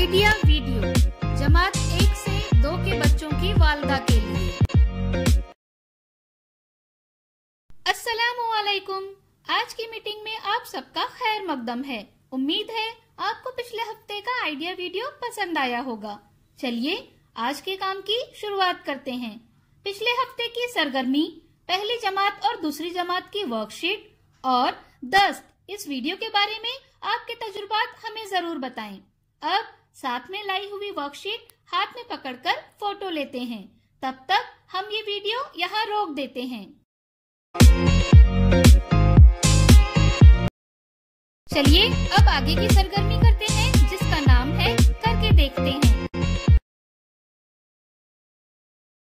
Idea video जमात एक से दो के बच्चों की वालदा के लिए वालेकुम आज की मीटिंग में आप सबका खैर मकदम है उम्मीद है आपको पिछले हफ्ते का आइडिया वीडियो पसंद आया होगा चलिए आज के काम की शुरुआत करते हैं पिछले हफ्ते की सरगर्मी पहली जमात और दूसरी जमात की वर्कशीट और दस्त इस वीडियो के बारे में आपके तजुर्बात हमें जरूर बताएं। अब साथ में लाई हुई वर्कशीट हाथ में पकड़कर फोटो लेते हैं तब तक हम ये वीडियो यहाँ रोक देते हैं चलिए अब आगे की सरगर्मी करते हैं जिसका नाम है करके देखते हैं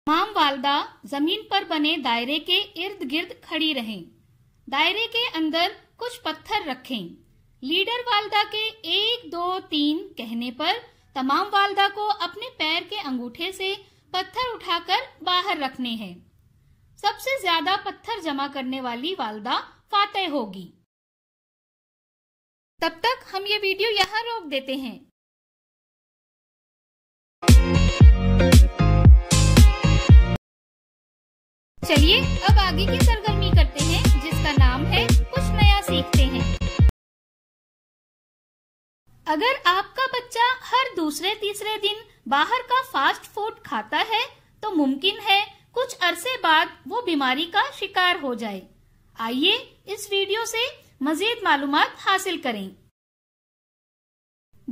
माम वालदा जमीन पर बने दायरे के इर्द गिर्द खड़ी रहें। दायरे के अंदर कुछ पत्थर रखें लीडर वालदा के एक दो तीन कहने पर तमाम वालदा को अपने पैर के अंगूठे से पत्थर उठाकर बाहर रखने हैं सबसे ज्यादा पत्थर जमा करने वाली वालदा फातह होगी तब तक हम ये वीडियो यहाँ रोक देते हैं चलिए अब आगे की सरगर्मी करते हैं जिसका नाम है कुछ नया सीखते हैं अगर आपका बच्चा हर दूसरे तीसरे दिन बाहर का फास्ट फूड खाता है तो मुमकिन है कुछ अरसे बाद वो बीमारी का शिकार हो जाए आइए इस वीडियो से मजीद मालूम हासिल करें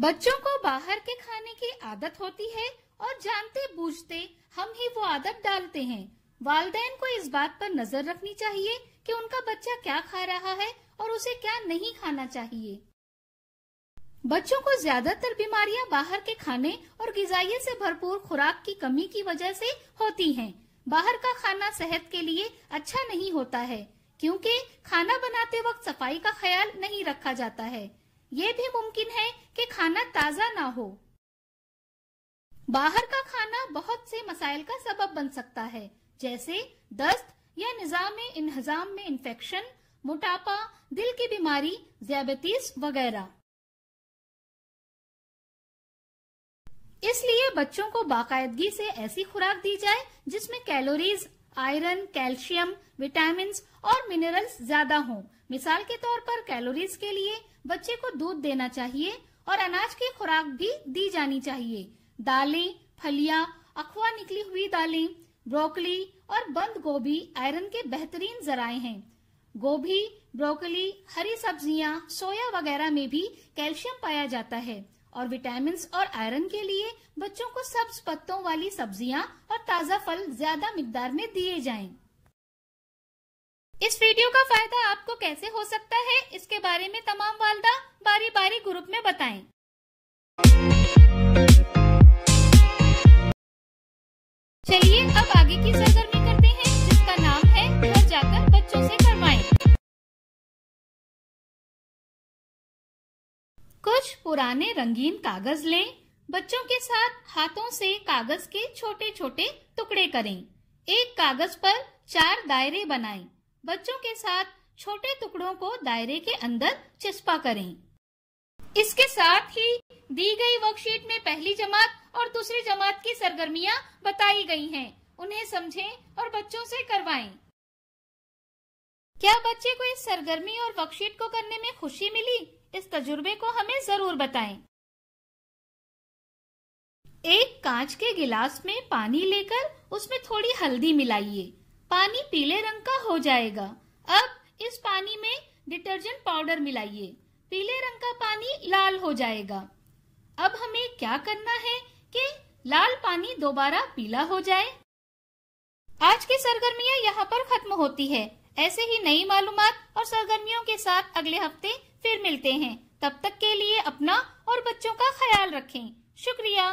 बच्चों को बाहर के खाने की आदत होती है और जानते बूझते हम ही वो आदत डालते हैं वालदे को इस बात पर नजर रखनी चाहिए कि उनका बच्चा क्या खा रहा है और उसे क्या नहीं खाना चाहिए बच्चों को ज्यादातर बीमारियां बाहर के खाने और गजाइये से भरपूर खुराक की कमी की वजह से होती हैं। बाहर का खाना सेहत के लिए अच्छा नहीं होता है क्योंकि खाना बनाते वक्त सफाई का ख्याल नहीं रखा जाता है ये भी मुमकिन है कि खाना ताज़ा ना हो बाहर का खाना बहुत से मसाइल का सबब बन सकता है जैसे दस्त या निजाम इन्हजाम में इन्फेक्शन मोटापा दिल की बीमारी ज्याबतीस वगैरह इसलिए बच्चों को बाकायदगी से ऐसी खुराक दी जाए जिसमें कैलोरीज आयरन कैल्शियम विटामिन और मिनरल्स ज्यादा हों। मिसाल के तौर पर कैलोरीज के लिए बच्चे को दूध देना चाहिए और अनाज की खुराक भी दी जानी चाहिए दालें फलियां अखवा निकली हुई दालें ब्रोकली और बंद गोभी आयरन के बेहतरीन जराए हैं गोभी ब्रोकली हरी सब्जियाँ सोया वगैरह में भी कैल्शियम पाया जाता है और विटामिन और आयरन के लिए बच्चों को सब्ज पत्तों वाली सब्जियां और ताजा फल ज्यादा मिकदार में दिए जाए इस वीडियो का फायदा आपको कैसे हो सकता है इसके बारे में तमाम वालदा बारी बारी ग्रुप में बताएं। चलिए अब आगे की सर... कुछ पुराने रंगीन कागज लें बच्चों के साथ हाथों से कागज के छोटे छोटे टुकड़े करें एक कागज पर चार दायरे बनाएं। बच्चों के साथ छोटे टुकड़ों को दायरे के अंदर चिस्पा करें इसके साथ ही दी गई वर्कशीट में पहली जमात और दूसरी जमात की सरगर्मियां बताई गई हैं। उन्हें समझें और बच्चों से करवाएं। क्या बच्चे को इस सरगर्मी और वर्कशीट को करने में खुशी मिली इस तजुर्बे को हमें जरूर बताएं। एक कांच के गिलास में पानी लेकर उसमें थोड़ी हल्दी मिलाइए पानी पीले रंग का हो जाएगा अब इस पानी में डिटर्जेंट पाउडर मिलाइए पीले रंग का पानी लाल हो जाएगा अब हमें क्या करना है कि लाल पानी दोबारा पीला हो जाए आज की सरगर्मियाँ यहाँ पर खत्म होती है ऐसे ही नई मालूम और सरगर्मियों के साथ अगले हफ्ते फिर मिलते हैं तब तक के लिए अपना और बच्चों का ख्याल रखें शुक्रिया